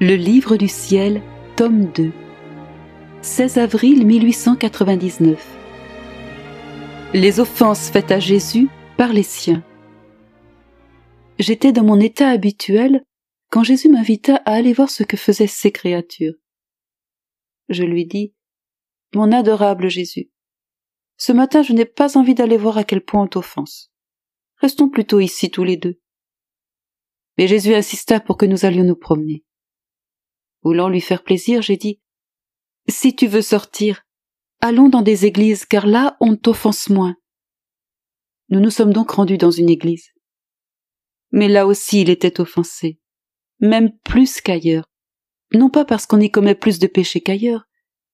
Le Livre du Ciel, tome 2, 16 avril 1899. Les offenses faites à Jésus par les siens. J'étais dans mon état habituel quand Jésus m'invita à aller voir ce que faisaient ces créatures. Je lui dis, Mon adorable Jésus, ce matin je n'ai pas envie d'aller voir à quel point on t'offense. Restons plutôt ici tous les deux. Mais Jésus insista pour que nous allions nous promener. Voulant lui faire plaisir, j'ai dit Si tu veux sortir, allons dans des églises, car là on t'offense moins. Nous nous sommes donc rendus dans une église. Mais là aussi il était offensé, même plus qu'ailleurs. Non pas parce qu'on y commet plus de péchés qu'ailleurs,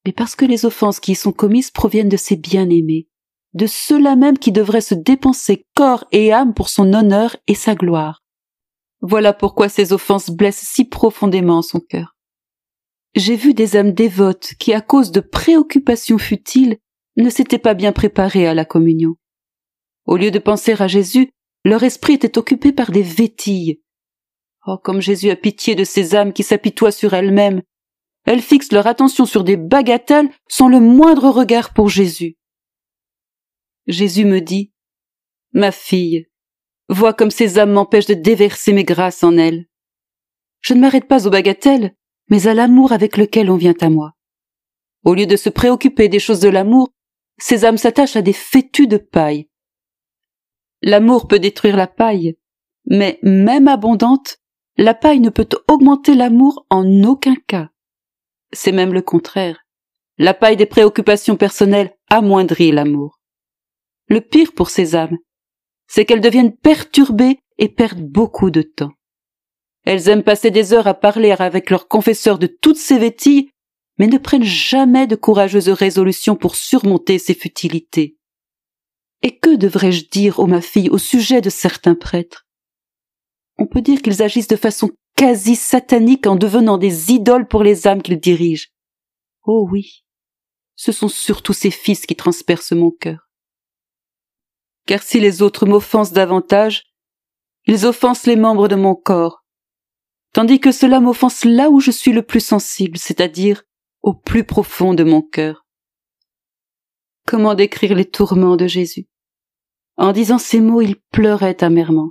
mais parce que les offenses qui y sont commises proviennent de ses bien-aimés, de ceux-là même qui devraient se dépenser corps et âme pour son honneur et sa gloire. Voilà pourquoi ces offenses blessent si profondément son cœur j'ai vu des âmes dévotes qui, à cause de préoccupations futiles, ne s'étaient pas bien préparées à la communion. Au lieu de penser à Jésus, leur esprit était occupé par des vétilles. Oh, comme Jésus a pitié de ces âmes qui s'apitoient sur elles-mêmes. Elles fixent leur attention sur des bagatelles sans le moindre regard pour Jésus. Jésus me dit, Ma fille, vois comme ces âmes m'empêchent de déverser mes grâces en elles. Je ne m'arrête pas aux bagatelles, mais à l'amour avec lequel on vient à moi. Au lieu de se préoccuper des choses de l'amour, ces âmes s'attachent à des fétus de paille. L'amour peut détruire la paille, mais même abondante, la paille ne peut augmenter l'amour en aucun cas. C'est même le contraire. La paille des préoccupations personnelles amoindrit l'amour. Le pire pour ces âmes, c'est qu'elles deviennent perturbées et perdent beaucoup de temps. Elles aiment passer des heures à parler avec leur confesseur de toutes ces vétilles, mais ne prennent jamais de courageuses résolutions pour surmonter ces futilités. Et que devrais-je dire, ô ma fille, au sujet de certains prêtres On peut dire qu'ils agissent de façon quasi satanique en devenant des idoles pour les âmes qu'ils dirigent. Oh oui, ce sont surtout ces fils qui transpercent mon cœur. Car si les autres m'offensent davantage, ils offensent les membres de mon corps, tandis que cela m'offense là où je suis le plus sensible, c'est-à-dire au plus profond de mon cœur. Comment décrire les tourments de Jésus En disant ces mots, il pleurait amèrement.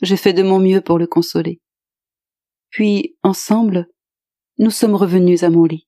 J'ai fait de mon mieux pour le consoler. Puis, ensemble, nous sommes revenus à mon lit.